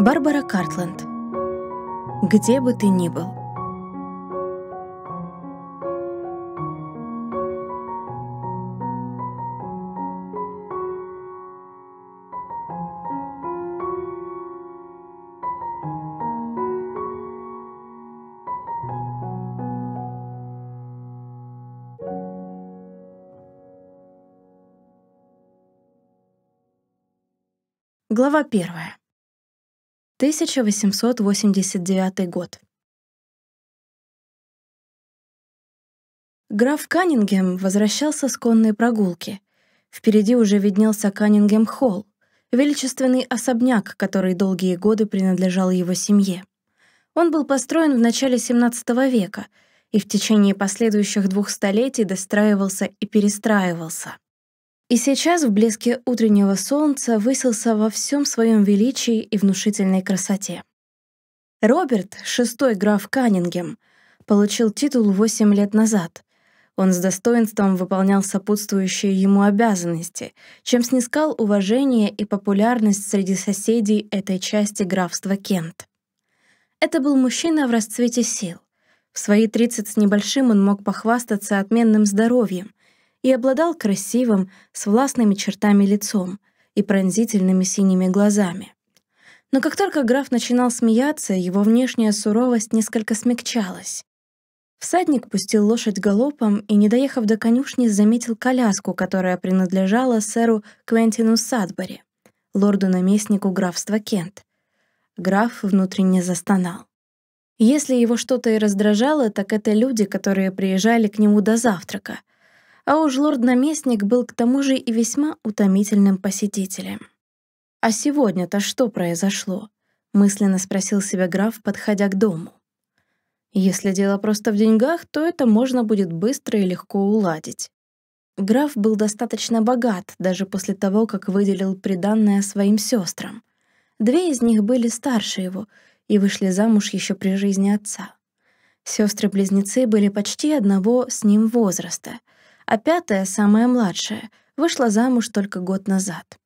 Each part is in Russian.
Барбара Картленд. Где бы ты ни был. Глава первая. 1889 год. Граф Каннингем возвращался с конной прогулки. Впереди уже виднелся Каннингем-холл, величественный особняк, который долгие годы принадлежал его семье. Он был построен в начале XVII века и в течение последующих двух столетий достраивался и перестраивался. И сейчас в блеске утреннего солнца высился во всем своем величии и внушительной красоте. Роберт, шестой граф Каннингем, получил титул восемь лет назад. Он с достоинством выполнял сопутствующие ему обязанности, чем снискал уважение и популярность среди соседей этой части графства Кент. Это был мужчина в расцвете сил. В свои 30 с небольшим он мог похвастаться отменным здоровьем, и обладал красивым, с властными чертами лицом и пронзительными синими глазами. Но как только граф начинал смеяться, его внешняя суровость несколько смягчалась. Всадник пустил лошадь галопом и, не доехав до конюшни, заметил коляску, которая принадлежала сэру Квентину Садбери, лорду-наместнику графства Кент. Граф внутренне застонал. Если его что-то и раздражало, так это люди, которые приезжали к нему до завтрака — а уж лорд-наместник был к тому же и весьма утомительным посетителем. «А сегодня-то что произошло?» — мысленно спросил себя граф, подходя к дому. «Если дело просто в деньгах, то это можно будет быстро и легко уладить». Граф был достаточно богат, даже после того, как выделил приданное своим сестрам. Две из них были старше его и вышли замуж еще при жизни отца. Сестры-близнецы были почти одного с ним возраста — а пятая, самая младшая, вышла замуж только год назад.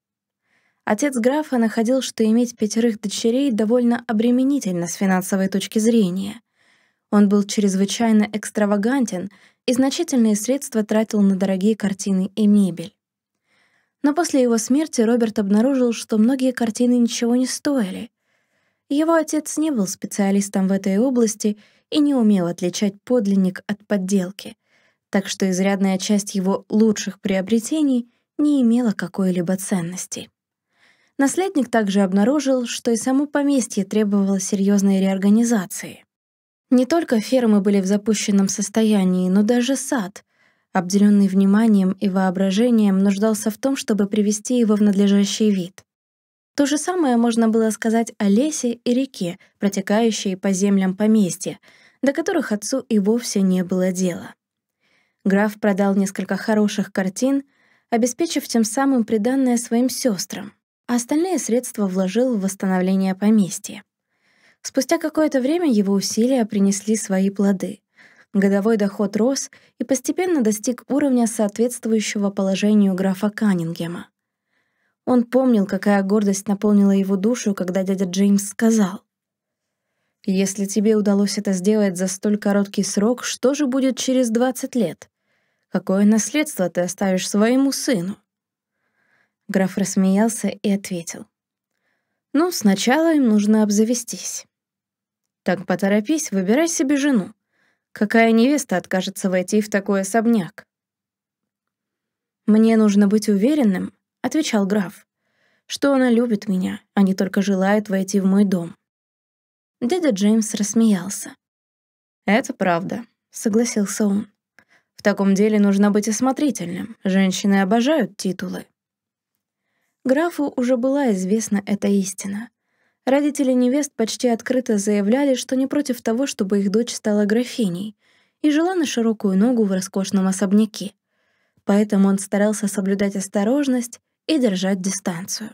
Отец графа находил, что иметь пятерых дочерей довольно обременительно с финансовой точки зрения. Он был чрезвычайно экстравагантен и значительные средства тратил на дорогие картины и мебель. Но после его смерти Роберт обнаружил, что многие картины ничего не стоили. Его отец не был специалистом в этой области и не умел отличать подлинник от подделки, так что изрядная часть его лучших приобретений не имела какой-либо ценности. Наследник также обнаружил, что и само поместье требовало серьезной реорганизации. Не только фермы были в запущенном состоянии, но даже сад, обделенный вниманием и воображением, нуждался в том, чтобы привести его в надлежащий вид. То же самое можно было сказать о лесе и реке, протекающей по землям поместья, до которых отцу и вовсе не было дела. Граф продал несколько хороших картин, обеспечив тем самым приданное своим сестрам, а остальные средства вложил в восстановление поместья. Спустя какое-то время его усилия принесли свои плоды. Годовой доход рос и постепенно достиг уровня соответствующего положению графа Каннингема. Он помнил, какая гордость наполнила его душу, когда дядя Джеймс сказал. «Если тебе удалось это сделать за столь короткий срок, что же будет через 20 лет?» Какое наследство ты оставишь своему сыну?» Граф рассмеялся и ответил. «Ну, сначала им нужно обзавестись. Так поторопись, выбирай себе жену. Какая невеста откажется войти в такой особняк?» «Мне нужно быть уверенным», — отвечал граф, «что она любит меня, а не только желает войти в мой дом». Дядя Джеймс рассмеялся. «Это правда», — согласился он. В таком деле нужно быть осмотрительным. Женщины обожают титулы. Графу уже была известна эта истина. Родители невест почти открыто заявляли, что не против того, чтобы их дочь стала графиней, и жила на широкую ногу в роскошном особняке. Поэтому он старался соблюдать осторожность и держать дистанцию.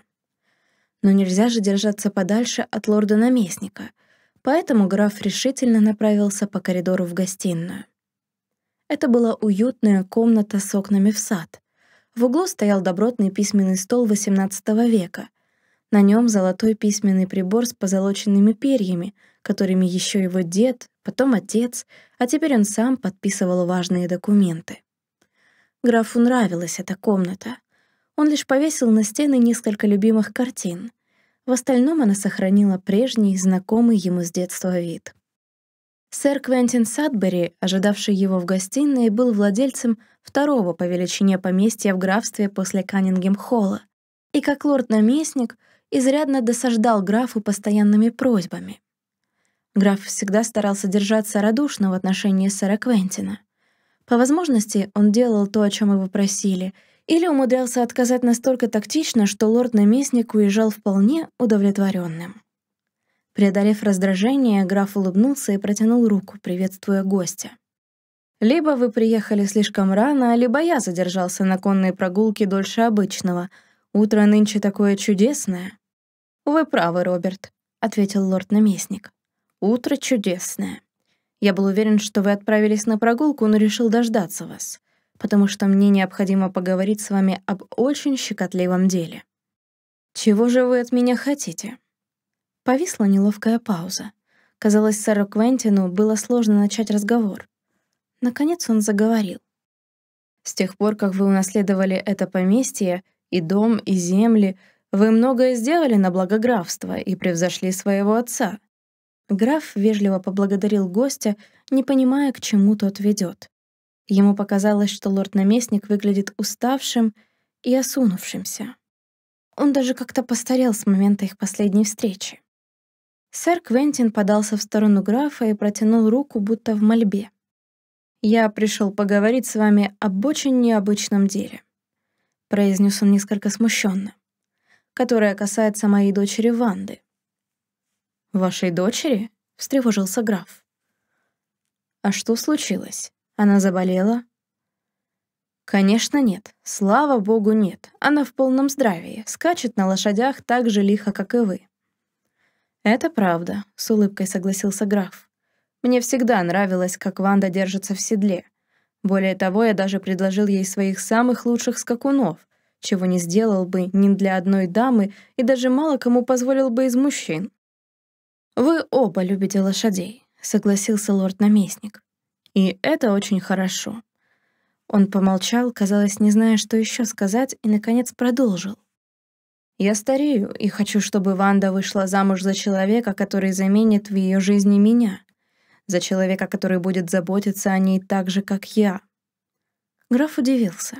Но нельзя же держаться подальше от лорда-наместника, поэтому граф решительно направился по коридору в гостиную. Это была уютная комната с окнами в сад. В углу стоял добротный письменный стол XVIII века. На нем золотой письменный прибор с позолоченными перьями, которыми еще его дед, потом отец, а теперь он сам подписывал важные документы. Графу нравилась эта комната. Он лишь повесил на стены несколько любимых картин. В остальном она сохранила прежний, знакомый ему с детства вид. Сэр Квентин Садбери, ожидавший его в гостиной, был владельцем второго по величине поместья в графстве после Каннингем-холла, и как лорд-наместник изрядно досаждал графу постоянными просьбами. Граф всегда старался держаться радушно в отношении сэра Квентина. По возможности он делал то, о чем его просили, или умудрялся отказать настолько тактично, что лорд-наместник уезжал вполне удовлетворенным. Преодолев раздражение, граф улыбнулся и протянул руку, приветствуя гостя. «Либо вы приехали слишком рано, либо я задержался на конной прогулке дольше обычного. Утро нынче такое чудесное». «Вы правы, Роберт», — ответил лорд-наместник. «Утро чудесное. Я был уверен, что вы отправились на прогулку, но решил дождаться вас, потому что мне необходимо поговорить с вами об очень щекотливом деле». «Чего же вы от меня хотите?» Повисла неловкая пауза. Казалось, сэру Квентину было сложно начать разговор. Наконец он заговорил. «С тех пор, как вы унаследовали это поместье, и дом, и земли, вы многое сделали на благо графства и превзошли своего отца». Граф вежливо поблагодарил гостя, не понимая, к чему тот ведет. Ему показалось, что лорд-наместник выглядит уставшим и осунувшимся. Он даже как-то постарел с момента их последней встречи. Сэр Квентин подался в сторону графа и протянул руку, будто в мольбе. «Я пришел поговорить с вами об очень необычном деле», — произнес он несколько смущенно, «которое касается моей дочери Ванды». «Вашей дочери?» — встревожился граф. «А что случилось? Она заболела?» «Конечно нет. Слава богу, нет. Она в полном здравии, скачет на лошадях так же лихо, как и вы. «Это правда», — с улыбкой согласился граф. «Мне всегда нравилось, как Ванда держится в седле. Более того, я даже предложил ей своих самых лучших скакунов, чего не сделал бы ни для одной дамы и даже мало кому позволил бы из мужчин». «Вы оба любите лошадей», — согласился лорд-наместник. «И это очень хорошо». Он помолчал, казалось, не зная, что еще сказать, и, наконец, продолжил. Я старею и хочу, чтобы Ванда вышла замуж за человека, который заменит в ее жизни меня. За человека, который будет заботиться о ней так же, как я. Граф удивился.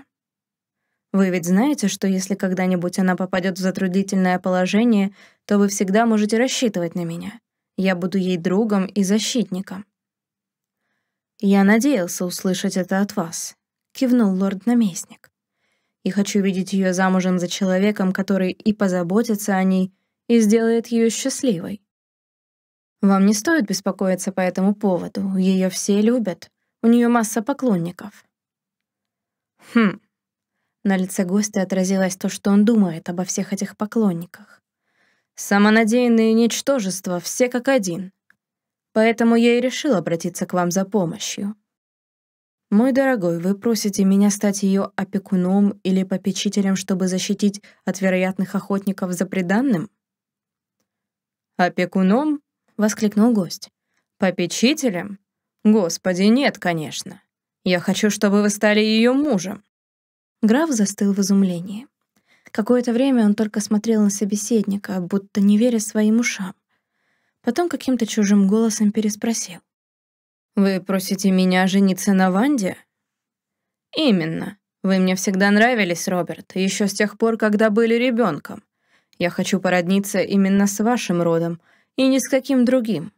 Вы ведь знаете, что если когда-нибудь она попадет в затруднительное положение, то вы всегда можете рассчитывать на меня. Я буду ей другом и защитником. Я надеялся услышать это от вас, кивнул лорд-наместник и хочу видеть ее замужем за человеком, который и позаботится о ней, и сделает ее счастливой. Вам не стоит беспокоиться по этому поводу, ее все любят, у нее масса поклонников. Хм. На лице гостя отразилось то, что он думает обо всех этих поклонниках. Самонадеянные ничтожества, все как один. Поэтому я и решил обратиться к вам за помощью. «Мой дорогой, вы просите меня стать ее опекуном или попечителем, чтобы защитить от вероятных охотников за преданным?» «Опекуном?» — воскликнул гость. «Попечителем? Господи, нет, конечно. Я хочу, чтобы вы стали ее мужем». Граф застыл в изумлении. Какое-то время он только смотрел на собеседника, будто не веря своим ушам. Потом каким-то чужим голосом переспросил. Вы просите меня жениться на Ванде? Именно. Вы мне всегда нравились, Роберт, еще с тех пор, когда были ребенком. Я хочу породниться именно с вашим родом и ни с каким другим.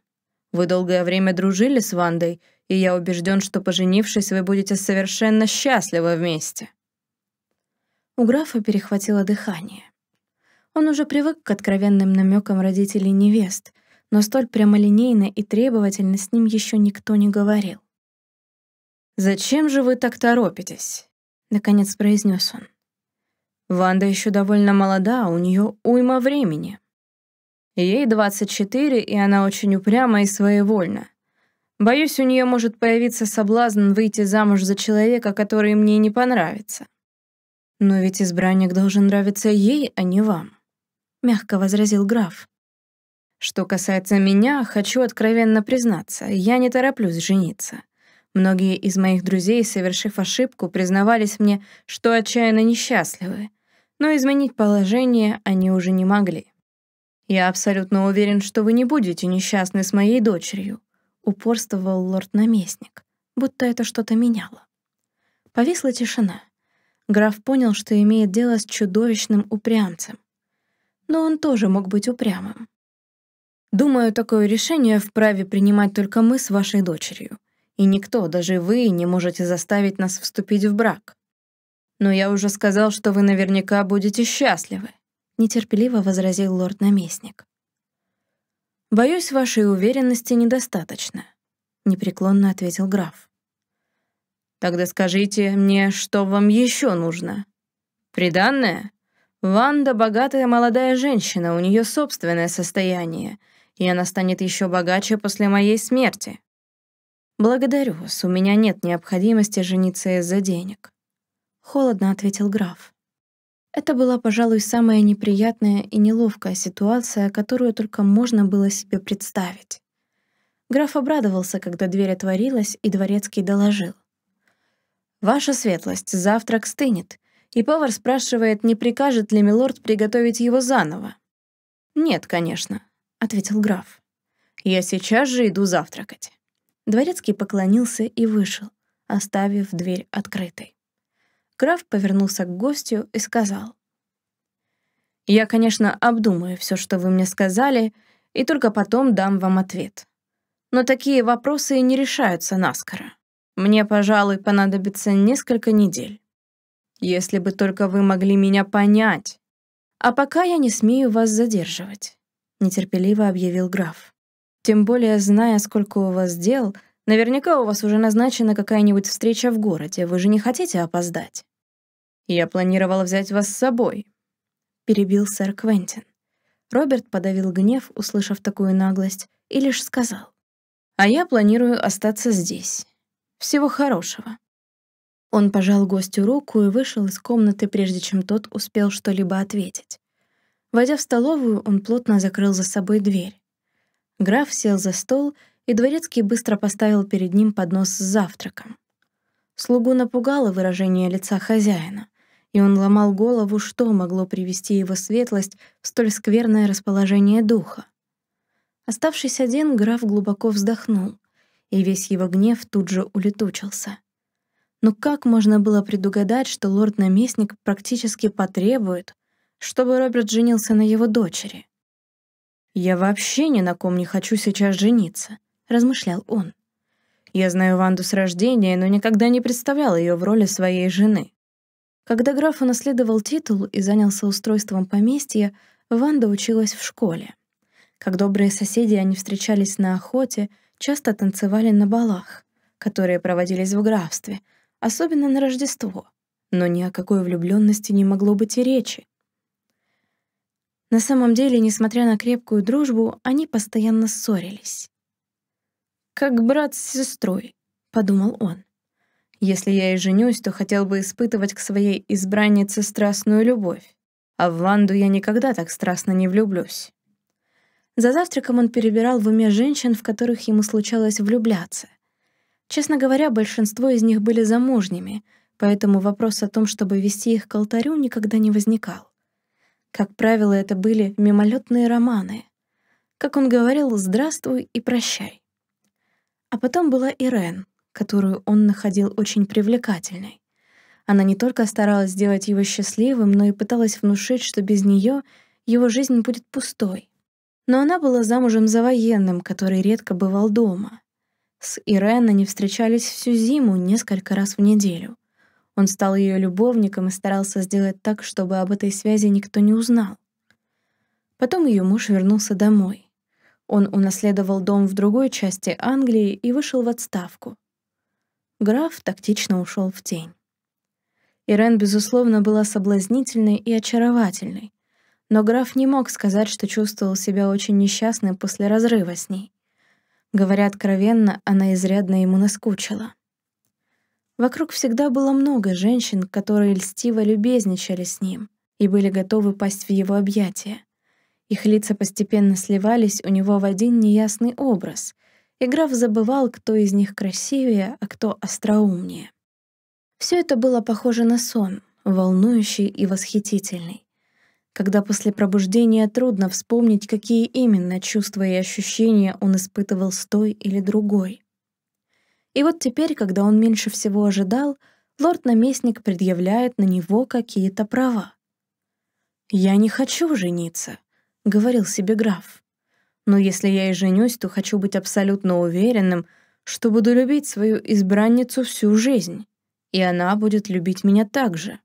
Вы долгое время дружили с Вандой, и я убежден, что, поженившись, вы будете совершенно счастливы вместе». У графа перехватило дыхание. Он уже привык к откровенным намекам родителей невест, но столь прямолинейно и требовательно с ним еще никто не говорил. «Зачем же вы так торопитесь?» — наконец произнес он. «Ванда еще довольно молода, а у нее уйма времени. Ей 24, и она очень упряма и своевольна. Боюсь, у нее может появиться соблазн выйти замуж за человека, который мне не понравится. Но ведь избранник должен нравиться ей, а не вам», — мягко возразил граф. Что касается меня, хочу откровенно признаться, я не тороплюсь жениться. Многие из моих друзей, совершив ошибку, признавались мне, что отчаянно несчастливы, но изменить положение они уже не могли. «Я абсолютно уверен, что вы не будете несчастны с моей дочерью», — упорствовал лорд-наместник, будто это что-то меняло. Повисла тишина. Граф понял, что имеет дело с чудовищным упрямцем. Но он тоже мог быть упрямым. Думаю, такое решение вправе принимать только мы с вашей дочерью. И никто, даже вы, не можете заставить нас вступить в брак. Но я уже сказал, что вы наверняка будете счастливы», — нетерпеливо возразил лорд-наместник. «Боюсь, вашей уверенности недостаточно», — непреклонно ответил граф. «Тогда скажите мне, что вам еще нужно? Приданное? Ванда — богатая молодая женщина, у нее собственное состояние — и она станет еще богаче после моей смерти. Благодарю вас, у меня нет необходимости жениться из-за денег. Холодно ответил граф. Это была, пожалуй, самая неприятная и неловкая ситуация, которую только можно было себе представить. Граф обрадовался, когда дверь отворилась, и дворецкий доложил. «Ваша светлость, завтрак стынет, и повар спрашивает, не прикажет ли милорд приготовить его заново». «Нет, конечно», ответил граф. «Я сейчас же иду завтракать». Дворецкий поклонился и вышел, оставив дверь открытой. Граф повернулся к гостю и сказал. «Я, конечно, обдумаю все, что вы мне сказали, и только потом дам вам ответ. Но такие вопросы не решаются наскоро. Мне, пожалуй, понадобится несколько недель. Если бы только вы могли меня понять. А пока я не смею вас задерживать нетерпеливо объявил граф. «Тем более, зная, сколько у вас дел, наверняка у вас уже назначена какая-нибудь встреча в городе, вы же не хотите опоздать». «Я планировал взять вас с собой», — перебил сэр Квентин. Роберт подавил гнев, услышав такую наглость, и лишь сказал. «А я планирую остаться здесь. Всего хорошего». Он пожал гостю руку и вышел из комнаты, прежде чем тот успел что-либо ответить. Войдя в столовую, он плотно закрыл за собой дверь. Граф сел за стол, и дворецкий быстро поставил перед ним поднос с завтраком. Слугу напугало выражение лица хозяина, и он ломал голову, что могло привести его светлость в столь скверное расположение духа. Оставшись один, граф глубоко вздохнул, и весь его гнев тут же улетучился. Но как можно было предугадать, что лорд-наместник практически потребует, чтобы Роберт женился на его дочери. «Я вообще ни на ком не хочу сейчас жениться», — размышлял он. «Я знаю Ванду с рождения, но никогда не представлял ее в роли своей жены». Когда граф унаследовал титул и занялся устройством поместья, Ванда училась в школе. Как добрые соседи, они встречались на охоте, часто танцевали на балах, которые проводились в графстве, особенно на Рождество. Но ни о какой влюбленности не могло быть и речи. На самом деле, несмотря на крепкую дружбу, они постоянно ссорились. «Как брат с сестрой», — подумал он. «Если я и женюсь, то хотел бы испытывать к своей избраннице страстную любовь. А в Ванду я никогда так страстно не влюблюсь». За завтраком он перебирал в уме женщин, в которых ему случалось влюбляться. Честно говоря, большинство из них были замужними, поэтому вопрос о том, чтобы вести их к алтарю, никогда не возникал. Как правило, это были мимолетные романы. Как он говорил «здравствуй» и «прощай». А потом была Ирен, которую он находил очень привлекательной. Она не только старалась сделать его счастливым, но и пыталась внушить, что без нее его жизнь будет пустой. Но она была замужем за военным, который редко бывал дома. С Ирен они встречались всю зиму несколько раз в неделю. Он стал ее любовником и старался сделать так, чтобы об этой связи никто не узнал. Потом ее муж вернулся домой. Он унаследовал дом в другой части Англии и вышел в отставку. Граф тактично ушел в тень. Ирен, безусловно, была соблазнительной и очаровательной, но граф не мог сказать, что чувствовал себя очень несчастным после разрыва с ней. Говоря откровенно, она изрядно ему наскучила. Вокруг всегда было много женщин, которые льстиво любезничали с ним и были готовы пасть в его объятия. Их лица постепенно сливались у него в один неясный образ, и граф забывал, кто из них красивее, а кто остроумнее. Все это было похоже на сон, волнующий и восхитительный. Когда после пробуждения трудно вспомнить, какие именно чувства и ощущения он испытывал с той или другой. И вот теперь, когда он меньше всего ожидал, лорд-наместник предъявляет на него какие-то права. «Я не хочу жениться», — говорил себе граф. «Но если я и женюсь, то хочу быть абсолютно уверенным, что буду любить свою избранницу всю жизнь, и она будет любить меня так же».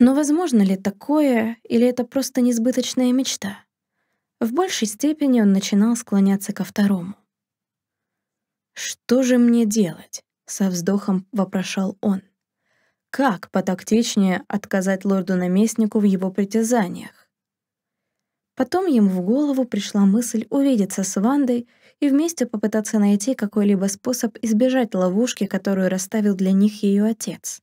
Но возможно ли такое, или это просто несбыточная мечта? В большей степени он начинал склоняться ко второму. «Что же мне делать?» — со вздохом вопрошал он. «Как потактичнее отказать лорду-наместнику в его притязаниях?» Потом ему в голову пришла мысль увидеться с Вандой и вместе попытаться найти какой-либо способ избежать ловушки, которую расставил для них ее отец.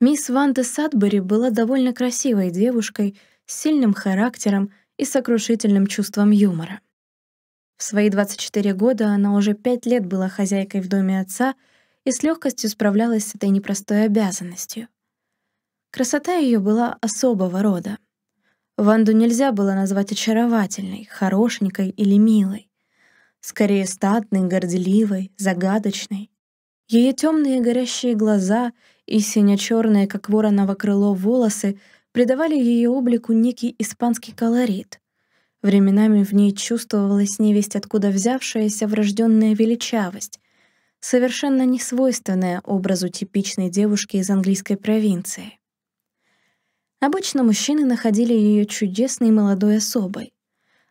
Мисс Ванда Садбери была довольно красивой девушкой, с сильным характером и сокрушительным чувством юмора. В свои 24 года она уже 5 лет была хозяйкой в доме отца и с легкостью справлялась с этой непростой обязанностью. Красота ее была особого рода. Ванду нельзя было назвать очаровательной, хорошенькой или милой. Скорее статной, горделивой, загадочной. Ее темные горящие глаза и сине-черные, как вороново крыло, волосы придавали ее облику некий испанский колорит, Временами в ней чувствовалась невесть откуда взявшаяся врожденная величавость, совершенно несвойственная образу типичной девушки из английской провинции. Обычно мужчины находили ее чудесной молодой особой.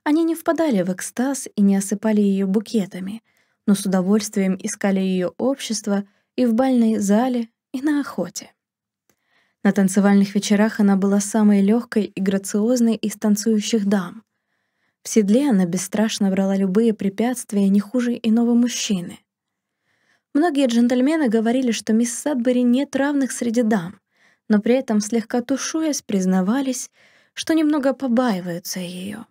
Они не впадали в экстаз и не осыпали ее букетами, но с удовольствием искали ее общество и в бальной зале, и на охоте. На танцевальных вечерах она была самой легкой и грациозной из танцующих дам. В седле она бесстрашно брала любые препятствия не хуже иного мужчины. Многие джентльмены говорили, что мисс Садбери нет равных среди дам, но при этом, слегка тушуясь, признавались, что немного побаиваются ее.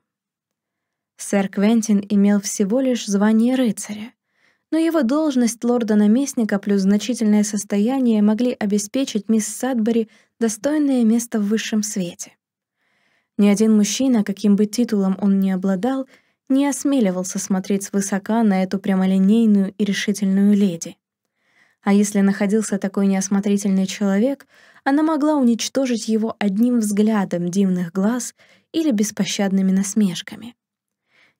Сэр Квентин имел всего лишь звание рыцаря, но его должность лорда-наместника плюс значительное состояние могли обеспечить мисс Садбери достойное место в высшем свете. Ни один мужчина, каким бы титулом он ни обладал, не осмеливался смотреть свысока на эту прямолинейную и решительную леди. А если находился такой неосмотрительный человек, она могла уничтожить его одним взглядом дивных глаз или беспощадными насмешками.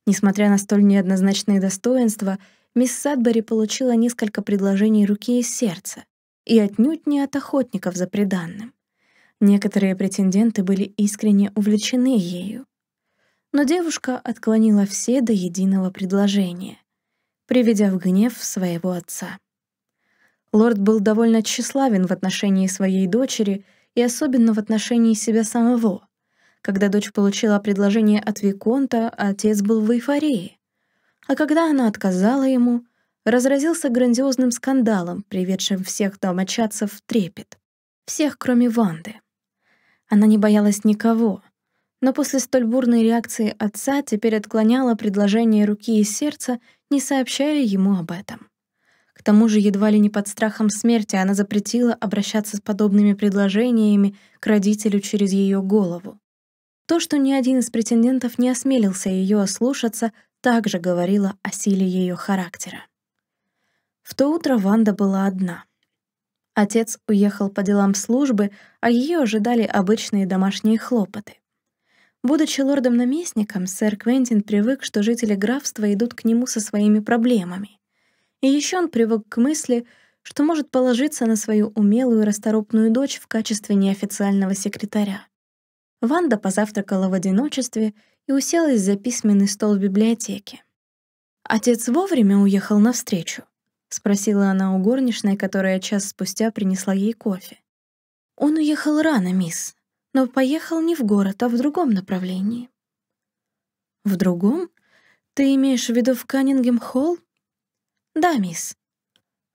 Несмотря на столь неоднозначные достоинства, мисс Садбери получила несколько предложений руки и сердца, и отнюдь не от охотников за приданным. Некоторые претенденты были искренне увлечены ею. Но девушка отклонила все до единого предложения, приведя в гнев своего отца. Лорд был довольно тщеславен в отношении своей дочери и особенно в отношении себя самого. Когда дочь получила предложение от Виконта, отец был в эйфории. А когда она отказала ему, разразился грандиозным скандалом, приведшим всех домочадцев в трепет. Всех, кроме Ванды. Она не боялась никого. Но после столь бурной реакции отца теперь отклоняла предложение руки и сердца, не сообщая ему об этом. К тому же едва ли не под страхом смерти она запретила обращаться с подобными предложениями к родителю через ее голову. То, что ни один из претендентов не осмелился ее ослушаться, также говорило о силе ее характера. В то утро Ванда была одна — Отец уехал по делам службы, а ее ожидали обычные домашние хлопоты. Будучи лордом-наместником, сэр Квентин привык, что жители графства идут к нему со своими проблемами. И еще он привык к мысли, что может положиться на свою умелую и расторопную дочь в качестве неофициального секретаря. Ванда позавтракала в одиночестве и уселась за письменный стол в библиотеке. Отец вовремя уехал навстречу. — спросила она у горничной, которая час спустя принесла ей кофе. «Он уехал рано, мисс, но поехал не в город, а в другом направлении». «В другом? Ты имеешь в виду в Каннингем-холл?» «Да, мисс».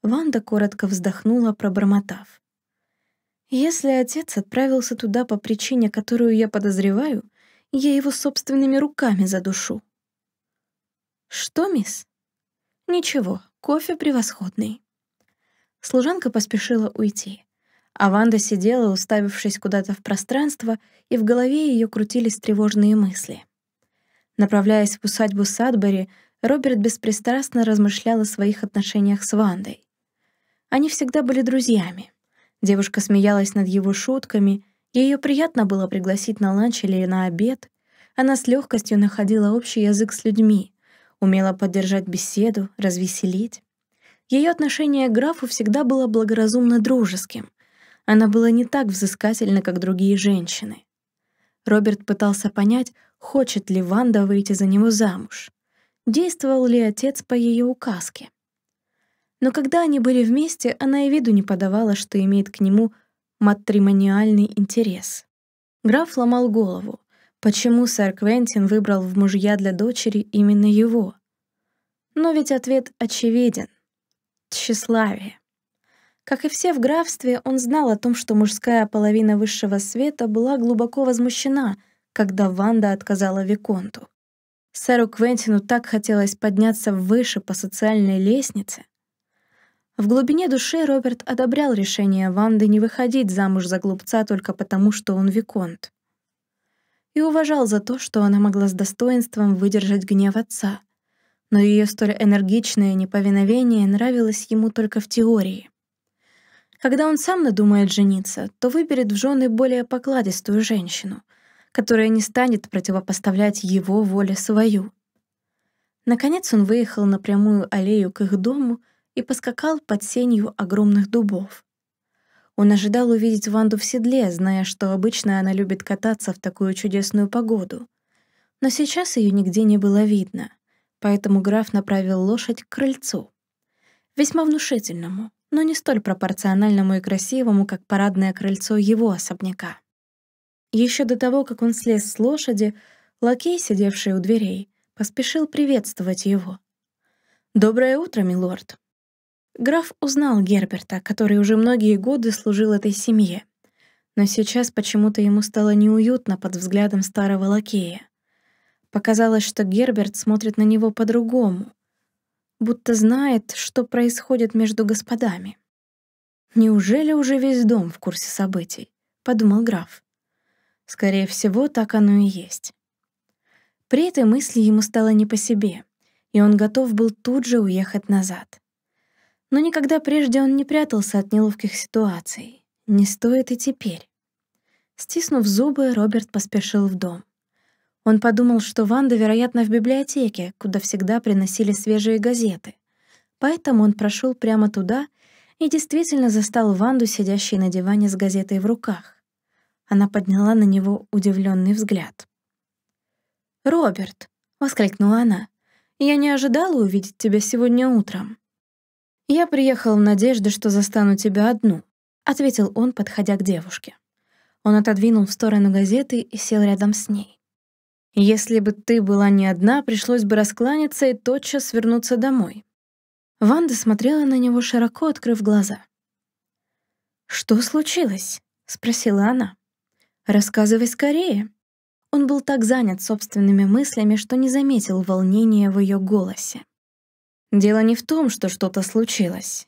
Ванда коротко вздохнула, пробормотав. «Если отец отправился туда по причине, которую я подозреваю, я его собственными руками задушу». «Что, мисс?» «Ничего, Кофе превосходный». Служанка поспешила уйти. А Ванда сидела, уставившись куда-то в пространство, и в голове ее крутились тревожные мысли. Направляясь в усадьбу Садбери, Роберт беспристрастно размышлял о своих отношениях с Вандой. Они всегда были друзьями. Девушка смеялась над его шутками, ее приятно было пригласить на ланч или на обед. Она с легкостью находила общий язык с людьми, умела поддержать беседу, развеселить. Ее отношение к графу всегда было благоразумно дружеским. Она была не так взыскательна, как другие женщины. Роберт пытался понять, хочет ли Ванда выйти за него замуж. Действовал ли отец по ее указке. Но когда они были вместе, она и виду не подавала, что имеет к нему матримониальный интерес. Граф ломал голову. Почему сэр Квентин выбрал в мужья для дочери именно его? Но ведь ответ очевиден. Тщеславие. Как и все в графстве, он знал о том, что мужская половина высшего света была глубоко возмущена, когда Ванда отказала Виконту. Сэру Квентину так хотелось подняться выше по социальной лестнице. В глубине души Роберт одобрял решение Ванды не выходить замуж за глупца только потому, что он Виконт и уважал за то, что она могла с достоинством выдержать гнев отца. Но ее столь энергичное неповиновение нравилось ему только в теории. Когда он сам надумает жениться, то выберет в жены более покладистую женщину, которая не станет противопоставлять его воле свою. Наконец он выехал на прямую аллею к их дому и поскакал под сенью огромных дубов. Он ожидал увидеть Ванду в седле, зная, что обычно она любит кататься в такую чудесную погоду. Но сейчас ее нигде не было видно, поэтому граф направил лошадь к крыльцу. Весьма внушительному, но не столь пропорциональному и красивому, как парадное крыльцо его особняка. Еще до того, как он слез с лошади, лакей, сидевший у дверей, поспешил приветствовать его. «Доброе утро, милорд!» Граф узнал Герберта, который уже многие годы служил этой семье. Но сейчас почему-то ему стало неуютно под взглядом старого лакея. Показалось, что Герберт смотрит на него по-другому, будто знает, что происходит между господами. «Неужели уже весь дом в курсе событий?» — подумал граф. Скорее всего, так оно и есть. При этой мысли ему стало не по себе, и он готов был тут же уехать назад. Но никогда прежде он не прятался от неловких ситуаций. Не стоит и теперь. Стиснув зубы, Роберт поспешил в дом. Он подумал, что Ванда, вероятно, в библиотеке, куда всегда приносили свежие газеты. Поэтому он прошел прямо туда и действительно застал Ванду, сидящей на диване с газетой в руках. Она подняла на него удивленный взгляд. «Роберт!» — воскликнула она. «Я не ожидала увидеть тебя сегодня утром». «Я приехал в надежде, что застану тебя одну», — ответил он, подходя к девушке. Он отодвинул в сторону газеты и сел рядом с ней. «Если бы ты была не одна, пришлось бы раскланяться и тотчас вернуться домой». Ванда смотрела на него, широко открыв глаза. «Что случилось?» — спросила она. «Рассказывай скорее». Он был так занят собственными мыслями, что не заметил волнения в ее голосе. Дело не в том, что что-то случилось.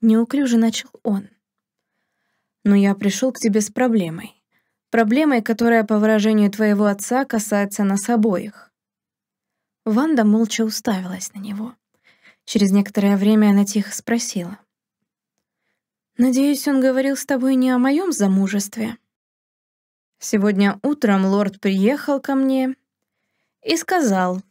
Неуклюже начал он. Но я пришел к тебе с проблемой. Проблемой, которая, по выражению твоего отца, касается нас обоих. Ванда молча уставилась на него. Через некоторое время она тихо спросила. «Надеюсь, он говорил с тобой не о моем замужестве?» «Сегодня утром лорд приехал ко мне и сказал,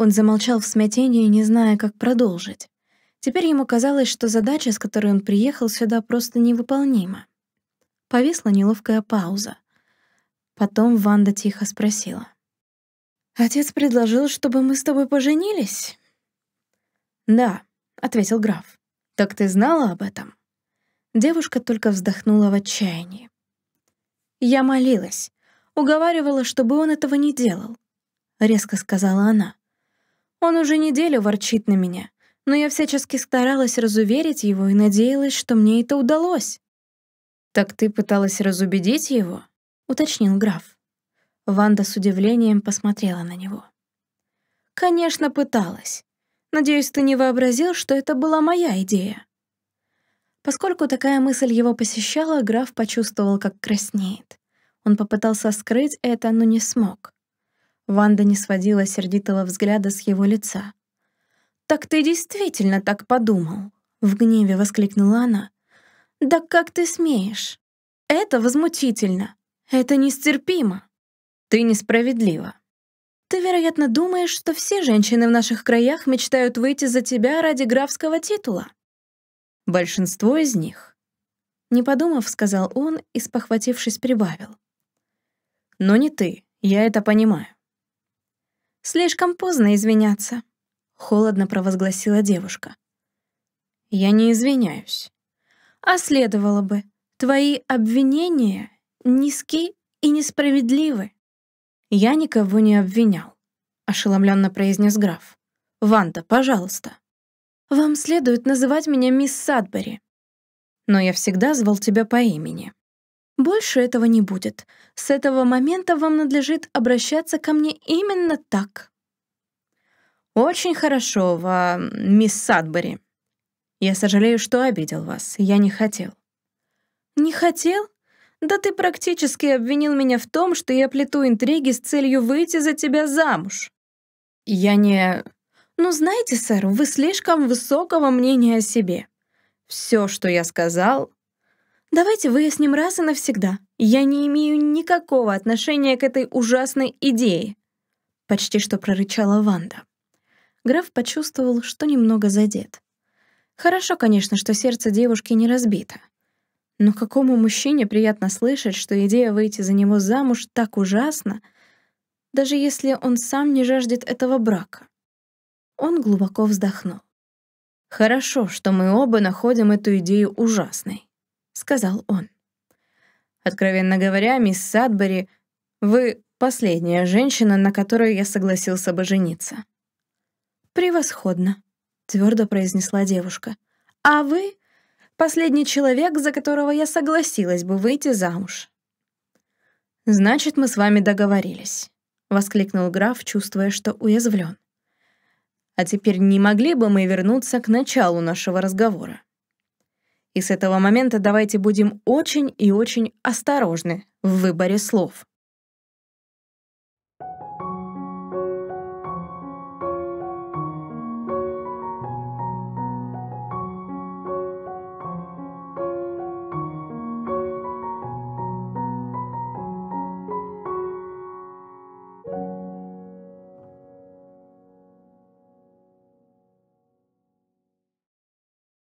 он замолчал в смятении, не зная, как продолжить. Теперь ему казалось, что задача, с которой он приехал сюда, просто невыполнима. Повисла неловкая пауза. Потом Ванда тихо спросила. «Отец предложил, чтобы мы с тобой поженились?» «Да», — ответил граф. «Так ты знала об этом?» Девушка только вздохнула в отчаянии. «Я молилась, уговаривала, чтобы он этого не делал», — резко сказала она. Он уже неделю ворчит на меня, но я всячески старалась разуверить его и надеялась, что мне это удалось. «Так ты пыталась разубедить его?» — уточнил граф. Ванда с удивлением посмотрела на него. «Конечно, пыталась. Надеюсь, ты не вообразил, что это была моя идея». Поскольку такая мысль его посещала, граф почувствовал, как краснеет. Он попытался скрыть это, но не смог. Ванда не сводила сердитого взгляда с его лица. «Так ты действительно так подумал!» — в гневе воскликнула она. «Да как ты смеешь? Это возмутительно! Это нестерпимо! Ты несправедлива!» «Ты, вероятно, думаешь, что все женщины в наших краях мечтают выйти за тебя ради графского титула?» «Большинство из них», — не подумав, сказал он и, спохватившись, прибавил. «Но не ты, я это понимаю». «Слишком поздно извиняться», — холодно провозгласила девушка. «Я не извиняюсь». «А следовало бы. Твои обвинения низки и несправедливы». «Я никого не обвинял», — ошеломленно произнес граф. «Ванда, пожалуйста». «Вам следует называть меня мисс Садбери». «Но я всегда звал тебя по имени». Больше этого не будет. С этого момента вам надлежит обращаться ко мне именно так. Очень хорошо, ва, мисс Садбери. Я сожалею, что обидел вас. Я не хотел. Не хотел? Да ты практически обвинил меня в том, что я плету интриги с целью выйти за тебя замуж. Я не... Ну, знаете, сэр, вы слишком высокого мнения о себе. Все, что я сказал, Давайте выясним раз и навсегда. Я не имею никакого отношения к этой ужасной идее», — почти что прорычала Ванда. Граф почувствовал, что немного задет. Хорошо, конечно, что сердце девушки не разбито. Но какому мужчине приятно слышать, что идея выйти за него замуж так ужасна, даже если он сам не жаждет этого брака? Он глубоко вздохнул. «Хорошо, что мы оба находим эту идею ужасной сказал он. Откровенно говоря, мисс Садбери, вы последняя женщина, на которую я согласился бы жениться. Превосходно, твердо произнесла девушка. А вы последний человек, за которого я согласилась бы выйти замуж. Значит, мы с вами договорились, воскликнул граф, чувствуя, что уязвлен. А теперь не могли бы мы вернуться к началу нашего разговора? И с этого момента давайте будем очень и очень осторожны в выборе слов.